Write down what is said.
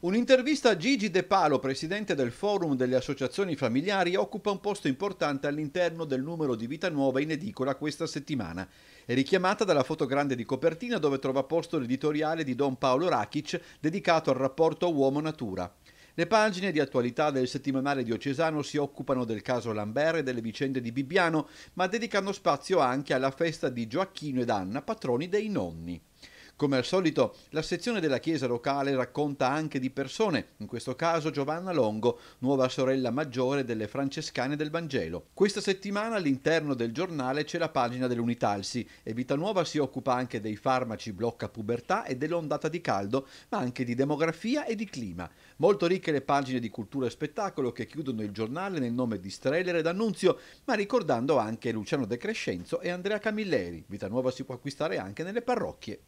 Un'intervista a Gigi De Palo, presidente del Forum delle Associazioni Familiari, occupa un posto importante all'interno del numero di Vita Nuova in edicola questa settimana. È richiamata dalla foto grande di copertina dove trova posto l'editoriale di Don Paolo Rakic dedicato al rapporto uomo-natura. Le pagine di attualità del settimanale diocesano si occupano del caso Lambert e delle vicende di Bibbiano, ma dedicano spazio anche alla festa di Gioacchino ed Anna, patroni dei nonni. Come al solito, la sezione della chiesa locale racconta anche di persone, in questo caso Giovanna Longo, nuova sorella maggiore delle francescane del Vangelo. Questa settimana all'interno del giornale c'è la pagina dell'Unitalsi e Vita Nuova si occupa anche dei farmaci blocca pubertà e dell'ondata di caldo, ma anche di demografia e di clima. Molto ricche le pagine di cultura e spettacolo che chiudono il giornale nel nome di Streller ed Annunzio, ma ricordando anche Luciano De Crescenzo e Andrea Camilleri. Vita Nuova si può acquistare anche nelle parrocchie.